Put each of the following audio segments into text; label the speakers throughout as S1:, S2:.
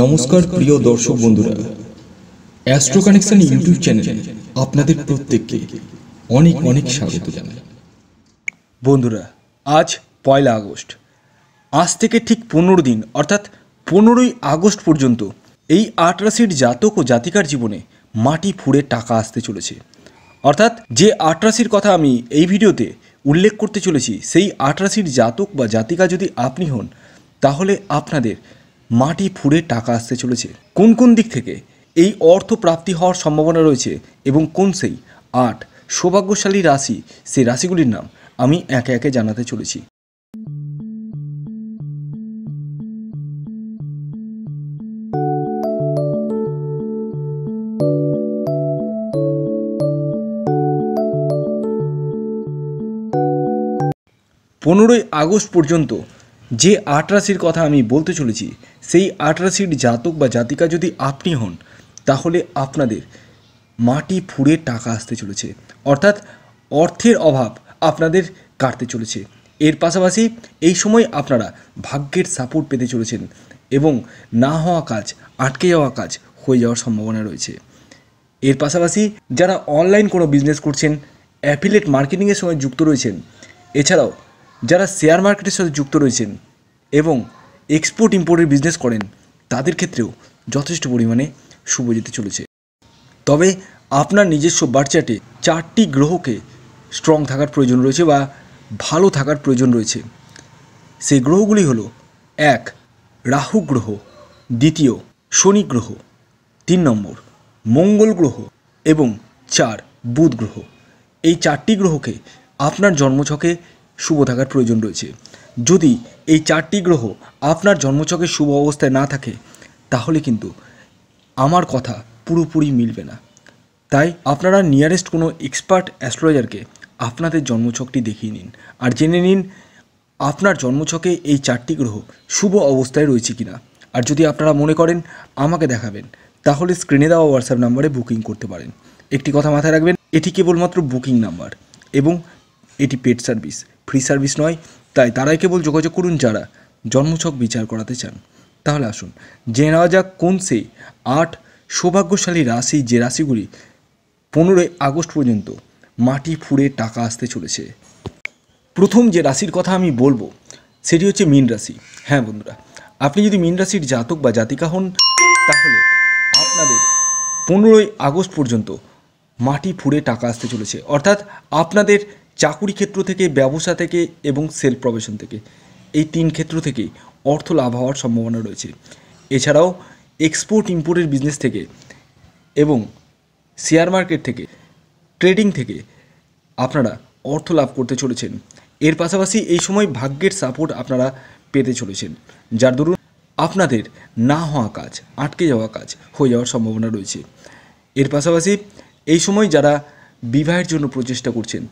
S1: নমস্কার প্রিয় দর্শক বন্ধুরা অ্যাস্ট্রো কানেকশন ইউটিউব চ্যানেলে আপনাদের প্রত্যেককে অনেক অনেক স্বাগত জানাই বন্ধুরা আজ পয়লা আগস্ট আজ থেকে ঠিক পনেরো দিন অর্থাৎ পনেরোই আগস্ট পর্যন্ত এই আট রাশির জাতক ও জাতিকার জীবনে মাটি ফুঁড়ে টাকা আসতে চলেছে অর্থাৎ যে আট রাশির কথা আমি এই ভিডিওতে উল্লেখ করতে চলেছি সেই আট রাশির জাতক বা জাতিকা যদি আপনি হন তাহলে আপনাদের মাটি ফুঁড়ে টাকা আসতে চলেছে কোন কোন দিক থেকে এই অর্থ প্রাপ্তি হওয়ার সম্ভাবনা রয়েছে এবং কোন সেই আট সৌভাগ্যশালী রাশি সেই রাশিগুলির নাম আমি একে একে জানাতে চলেছি পনেরোই আগস্ট পর্যন্ত যে আট রাশির কথা আমি বলতে চলেছি সেই আটরাশির জাতক বা জাতিকা যদি আপনি হন তাহলে আপনাদের মাটি ফুঁড়ে টাকা আসতে চলেছে অর্থাৎ অর্থের অভাব আপনাদের কাটতে চলেছে এর পাশাপাশি এই সময় আপনারা ভাগ্যের সাপোর্ট পেতে চলেছেন এবং না হওয়া কাজ আটকে যাওয়া কাজ হয়ে যাওয়ার সম্ভাবনা রয়েছে এর পাশাপাশি যারা অনলাইন কোনো বিজনেস করছেন অ্যাফিলেট মার্কেটিংয়ের সঙ্গে যুক্ত রয়েছেন এছাড়াও যারা শেয়ার মার্কেটের সাথে যুক্ত রয়েছেন এবং এক্সপোর্ট ইম্পোর্টের বিজনেস করেন তাদের ক্ষেত্রেও যথেষ্ট পরিমাণে শুভ যেতে চলেছে তবে আপনার নিজস্ব বার্চাটে চারটি গ্রহকে স্ট্রং থাকার প্রয়োজন রয়েছে বা ভালো থাকার প্রয়োজন রয়েছে সেই গ্রহগুলি হলো এক রাহু গ্রহ দ্বিতীয় শনি গ্রহ তিন নম্বর মঙ্গল গ্রহ এবং চার বুধ গ্রহ এই চারটি গ্রহকে আপনার জন্মছকে শুভ থাকার প্রয়োজন রয়েছে যদি এই চারটি গ্রহ আপনার জন্মচকের শুভ অবস্থায় না থাকে তাহলে কিন্তু আমার কথা পুরোপুরি মিলবে না তাই আপনারা নিয়ারেস্ট কোনো এক্সপার্ট অ্যাস্ট্রোলজারকে আপনাদের জন্মছকটি দেখিয়ে নিন আর জেনে নিন আপনার জন্মছকে এই চারটি গ্রহ শুভ অবস্থায় রয়েছে কিনা আর যদি আপনারা মনে করেন আমাকে দেখাবেন তাহলে স্ক্রিনে দেওয়া হোয়াটসঅ্যাপ নাম্বারে বুকিং করতে পারেন একটি কথা মাথায় রাখবেন এটি কেবলমাত্র বুকিং নাম্বার এবং এটি পেড সার্ভিস ফ্রি সার্ভিস নয় তাই তারাই কেবল যোগাযোগ করুন যারা জন্মছক বিচার করাতে চান তাহলে আসুন যে নেওয়া যাক কোন সেই আট সৌভাগ্যশালী রাশি যে রাশিগুলি পনেরোই আগস্ট পর্যন্ত মাটি ফুঁড়ে টাকা আসতে চলেছে প্রথম যে রাশির কথা আমি বলবো সেটি হচ্ছে মীন রাশি হ্যাঁ বন্ধুরা আপনি যদি মীন রাশির জাতক বা জাতিকা হন তাহলে আপনাদের পনেরোই আগস্ট পর্যন্ত মাটি ফুঁড়ে টাকা আসতে চলেছে অর্থাৎ আপনাদের চাকুরি ক্ষেত্র থেকে ব্যবসা থেকে এবং সেল প্রবেশন থেকে এই তিন ক্ষেত্র থেকে অর্থ লাভ হওয়ার সম্ভাবনা রয়েছে এছাড়াও এক্সপোর্ট ইম্পোর্টের বিজনেস থেকে এবং শেয়ার মার্কেট থেকে ট্রেডিং থেকে আপনারা অর্থ লাভ করতে চলেছেন এর পাশাপাশি এই সময় ভাগ্যের সাপোর্ট আপনারা পেতে চলেছেন যার দরুন আপনাদের না হওয়া কাজ আটকে যাওয়া কাজ হয়ে যাওয়ার সম্ভাবনা রয়েছে এর পাশাপাশি এই সময় যারা বিবাহের জন্য প্রচেষ্টা করছেন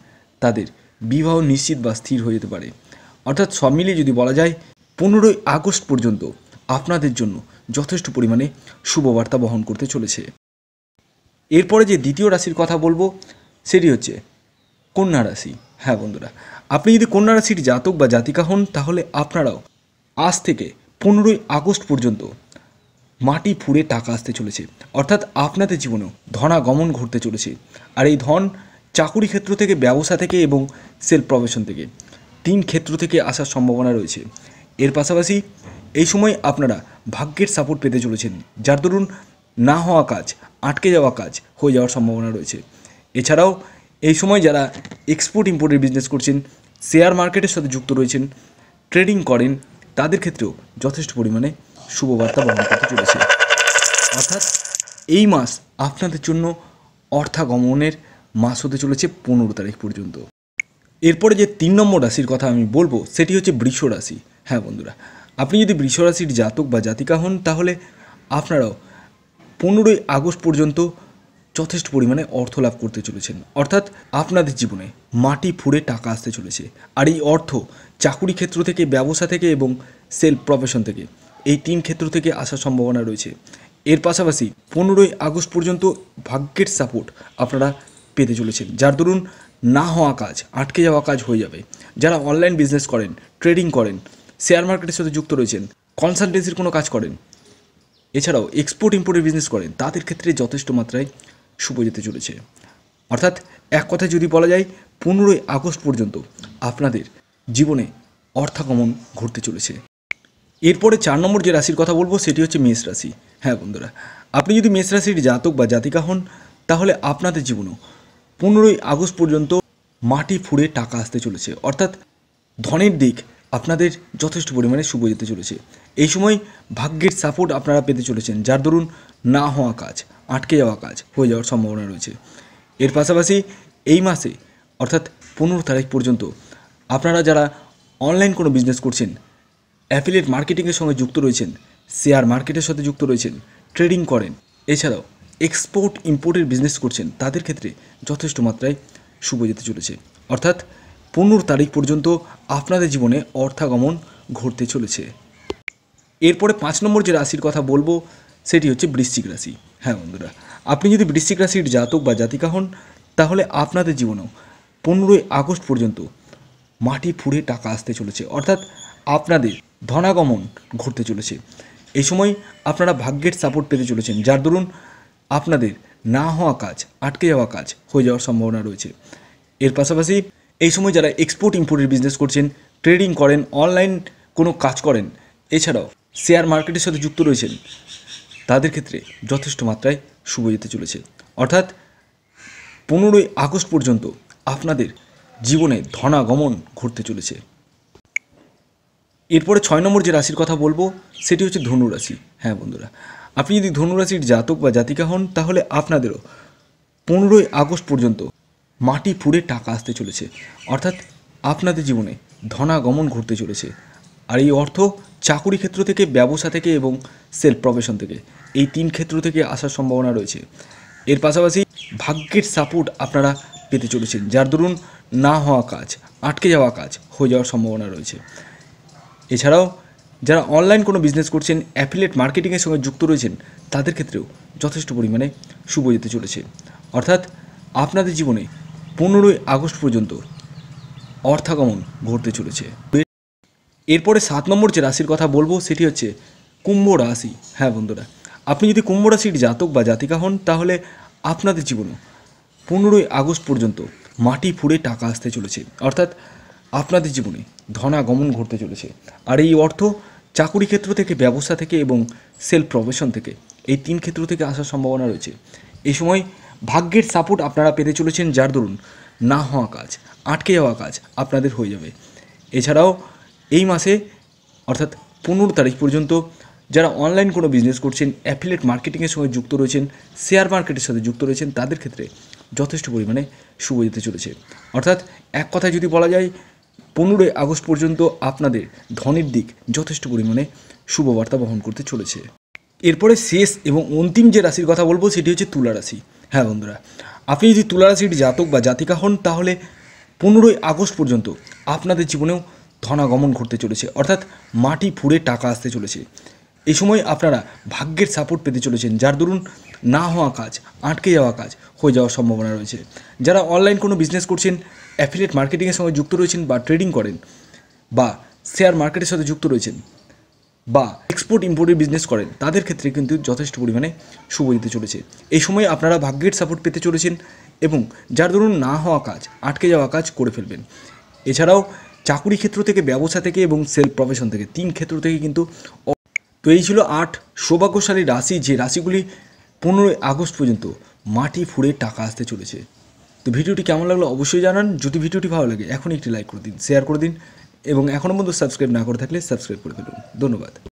S1: তাদের বিবাহ নিশ্চিত বা স্থির হয়ে যেতে পারে অর্থাৎ সব মিলিয়ে যদি বলা যায় পনেরোই আগস্ট পর্যন্ত আপনাদের জন্য যথেষ্ট পরিমাণে শুভবার্তা বহন করতে চলেছে এরপরে যে দ্বিতীয় রাশির কথা বলবো সেটি হচ্ছে কন্যা রাশি হ্যাঁ বন্ধুরা আপনি যদি কন্যা রাশির জাতক বা জাতিকা হন তাহলে আপনারাও আজ থেকে পনেরোই আগস্ট পর্যন্ত মাটি ফুঁড়ে টাকা আসতে চলেছে অর্থাৎ আপনাদের জীবনেও ধনাগমন ঘটতে চলেছে আর এই ধন চাকুরি ক্ষেত্র থেকে ব্যবসা থেকে এবং সেলফ প্রফেশন থেকে তিন ক্ষেত্র থেকে আসার সম্ভাবনা রয়েছে এর পাশাপাশি এই সময় আপনারা ভাগ্যের সাপোর্ট পেতে চলেছেন যার দরুন না হওয়া কাজ আটকে যাওয়া কাজ হয়ে যাওয়ার সম্ভাবনা রয়েছে এছাড়াও এই সময় যারা এক্সপোর্ট ইম্পোর্টের বিজনেস করছেন শেয়ার মার্কেটের সাথে যুক্ত রয়েছেন ট্রেডিং করেন তাদের ক্ষেত্রেও যথেষ্ট পরিমাণে শুভবার্তা বহন করতে চলেছে অর্থাৎ এই মাস আপনাদের জন্য অর্থাগমনের মাস হতে চলেছে পনেরো তারিখ পর্যন্ত এরপরে যে তিন নম্বর রাশির কথা আমি বলবো সেটি হচ্ছে বৃষ রাশি হ্যাঁ বন্ধুরা আপনি যদি বৃষ রাশির জাতক বা জাতিকা হন তাহলে আপনারাও পনেরোই আগস্ট পর্যন্ত যথেষ্ট পরিমাণে অর্থ লাভ করতে চলেছেন অর্থাৎ আপনাদের জীবনে মাটি ফুড়ে টাকা আসতে চলেছে আর এই অর্থ চাকুরি ক্ষেত্র থেকে ব্যবসা থেকে এবং সেলফ প্রফেশন থেকে এই তিন ক্ষেত্র থেকে আসার সম্ভাবনা রয়েছে এর পাশাপাশি পনেরোই আগস্ট পর্যন্ত ভাগ্যের সাপোর্ট আপনারা পেতে চলেছেন যার দরুন না হওয়া কাজ আটকে যাওয়া কাজ হয়ে যাবে যারা অনলাইন বিজনেস করেন ট্রেডিং করেন শেয়ার মার্কেটের সাথে যুক্ত রয়েছেন কনসালটেন্সির কোনো কাজ করেন এছাড়াও এক্সপোর্ট ইম্পোর্টের বিজনেস করেন তাদের ক্ষেত্রে যথেষ্ট মাত্রায় শুভ যেতে চলেছে অর্থাৎ এক কথায় যদি বলা যায় পনেরোই আগস্ট পর্যন্ত আপনাদের জীবনে অর্থাগমন ঘটতে চলেছে এরপরে চার নম্বর যে রাশির কথা বলবো সেটি হচ্ছে মেষ রাশি হ্যাঁ বন্ধুরা আপনি যদি মেষ রাশির জাতক বা জাতিকা হন তাহলে আপনাদের জীবনেও পনেরোই আগস্ট পর্যন্ত মাটি ফুঁড়ে টাকা আসতে চলেছে অর্থাৎ ধনের দিক আপনাদের যথেষ্ট পরিমাণে শুভ যেতে চলেছে এই সময় ভাগ্যের সাপোর্ট আপনারা পেতে চলেছেন যার দরুন না হওয়া কাজ আটকে যাওয়া কাজ হয়ে যাওয়ার সম্ভাবনা রয়েছে এর পাশাপাশি এই মাসে অর্থাৎ পনেরো তারিখ পর্যন্ত আপনারা যারা অনলাইন কোনো বিজনেস করছেন অ্যাফিলিয়েট মার্কেটিংয়ের সঙ্গে যুক্ত রয়েছেন শেয়ার মার্কেটের সাথে যুক্ত রয়েছেন ট্রেডিং করেন এছাড়াও এক্সপোর্ট ইম্পোর্টের বিজনেস করছেন তাদের ক্ষেত্রে যথেষ্ট মাত্রায় শুভ যেতে চলেছে অর্থাৎ পনেরো তারিখ পর্যন্ত আপনাদের জীবনে অর্থাগমন ঘটতে চলেছে এরপরে পাঁচ নম্বর যে রাশির কথা বলবো সেটি হচ্ছে বৃশ্চিক রাশি হ্যাঁ বন্ধুরা আপনি যদি বৃশ্চিক রাশির জাতক বা জাতিকা হন তাহলে আপনাদের জীবনেও পনেরোই আগস্ট পর্যন্ত মাটি ফুড়ে টাকা আসতে চলেছে অর্থাৎ আপনাদের ধনাগমন ঘটতে চলেছে এই সময় আপনারা ভাগ্যের সাপোর্ট পেতে চলেছেন যার দরুন আপনাদের না হওয়া কাজ আটকে যাওয়া কাজ হয়ে যাওয়ার সম্ভাবনা রয়েছে এর পাশাপাশি এই সময় যারা এক্সপোর্ট ইম্পোর্টের বিজনেস করছেন ট্রেডিং করেন অনলাইন কোনো কাজ করেন এছাড়াও শেয়ার মার্কেটের সাথে যুক্ত রয়েছেন তাদের ক্ষেত্রে যথেষ্ট মাত্রায় শুভ যেতে চলেছে অর্থাৎ পনেরোই আগস্ট পর্যন্ত আপনাদের জীবনে ধনাগমন ঘটতে চলেছে এরপরে ছয় নম্বর যে রাশির কথা বলবো সেটি হচ্ছে ধনু রাশি হ্যাঁ বন্ধুরা আপনি যদি ধনুরাশির জাতক বা জাতিকা হন তাহলে আপনাদেরও পনেরোই আগস্ট পর্যন্ত মাটি ফুড়ে টাকা আসতে চলেছে অর্থাৎ আপনাদের জীবনে ধনাগমন ঘটতে চলেছে আর এই অর্থ চাকুরি ক্ষেত্র থেকে ব্যবসা থেকে এবং সেলফ প্রফেশন থেকে এই তিন ক্ষেত্র থেকে আসার সম্ভাবনা রয়েছে এর পাশাপাশি ভাগ্যের সাপোর্ট আপনারা পেতে চলেছেন যার দরুন না হওয়া কাজ আটকে যাওয়া কাজ হয়ে যাওয়ার সম্ভাবনা রয়েছে এছাড়াও যারা অনলাইন কোনো বিজনেস করছেন অ্যাফিলেট মার্কেটিংয়ের সঙ্গে যুক্ত রয়েছেন তাদের ক্ষেত্রেও যথেষ্ট পরিমাণে শুভ যেতে চলেছে অর্থাৎ আপনাদের জীবনে পনেরোই আগস্ট পর্যন্ত অর্থাগমন ঘটতে চলেছে এরপরে সাত নম্বর যে রাশির কথা বলবো সেটি হচ্ছে কুম্ভ রাশি হ্যাঁ বন্ধুরা আপনি যদি কুম্ভ রাশির জাতক বা জাতিকা হন তাহলে আপনাদের জীবনে পনেরোই আগস্ট পর্যন্ত মাটি ফুড়ে টাকা আসতে চলেছে অর্থাৎ আপনাদের জীবনে ধনাগমন ঘটতে চলেছে আর এই অর্থ চাকুরি ক্ষেত্র থেকে ব্যবসা থেকে এবং সেলফ প্রফেশন থেকে এই তিন ক্ষেত্র থেকে আসার সম্ভাবনা রয়েছে এই সময় ভাগ্যের সাপোর্ট আপনারা পেতে চলেছেন যার দরুন না হওয়া কাজ আটকে যাওয়া কাজ আপনাদের হয়ে যাবে এছাড়াও এই মাসে অর্থাৎ পনেরো তারিখ পর্যন্ত যারা অনলাইন কোনো বিজনেস করছেন অ্যাফিলেট মার্কেটিংয়ের সঙ্গে যুক্ত রয়েছেন শেয়ার মার্কেটের সাথে যুক্ত রয়েছেন তাদের ক্ষেত্রে যথেষ্ট পরিমাণে শুভ যেতে চলেছে অর্থাৎ এক কথায় যদি বলা যায় পনেরোই আগস্ট পর্যন্ত আপনাদের ধনের দিক যথেষ্ট পরিমাণে শুভবার্তা বহন করতে চলেছে এরপরে শেষ এবং অন্তিম যে রাশির কথা বলবো সেটি হচ্ছে তুলা রাশি হ্যাঁ বন্ধুরা আপনি যদি তুলা রাশির জাতক বা জাতিকা হন তাহলে পনেরোই আগস্ট পর্যন্ত আপনাদের জীবনেও ধনাগমন ঘটতে চলেছে অর্থাৎ মাটি ফুঁড়ে টাকা আসতে চলেছে এই সময় আপনারা ভাগ্যের সাপোর্ট পেতে চলেছেন যার দরুন না হওয়া কাজ আটকে যাওয়া কাজ হয়ে যাওয়ার সম্ভাবনা রয়েছে যারা অনলাইন কোনো বিজনেস করছেন অ্যাফিলিয়েট মার্কেটিংয়ের সঙ্গে যুক্ত রয়েছেন বা ট্রেডিং করেন বা শেয়ার মার্কেটের সাথে যুক্ত রয়েছেন বা এক্সপোর্ট ইম্পোর্টের বিজনেস করেন তাদের ক্ষেত্রে কিন্তু যথেষ্ট পরিমাণে শুভ দিতে চলেছে এই সময় আপনারা ভাগ্যের সাপোর্ট পেতে চলেছেন এবং যার ধরুন না হওয়া কাজ আটকে যাওয়া কাজ করে ফেলবেন এছাড়াও চাকুরি ক্ষেত্র থেকে ব্যবসা থেকে এবং সেলফ প্রফেশন থেকে তিন ক্ষেত্র থেকে কিন্তু তো এই ছিল আট সৌভাগ্যশালী রাশি যে রাশিগুলি পনেরোই আগস্ট পর্যন্ত মাটি ফুঁড়ে টাকা আসতে চলেছে তো ভিডিওটি কেমন লাগলো অবশ্যই জানান যদি ভিডিওটি ভালো লাগে এখন একটি লাইক করে দিন শেয়ার করে দিন এবং এখনও পর্যন্ত সাবস্ক্রাইব না করে থাকলে সাবস্ক্রাইব করে ফেলুন ধন্যবাদ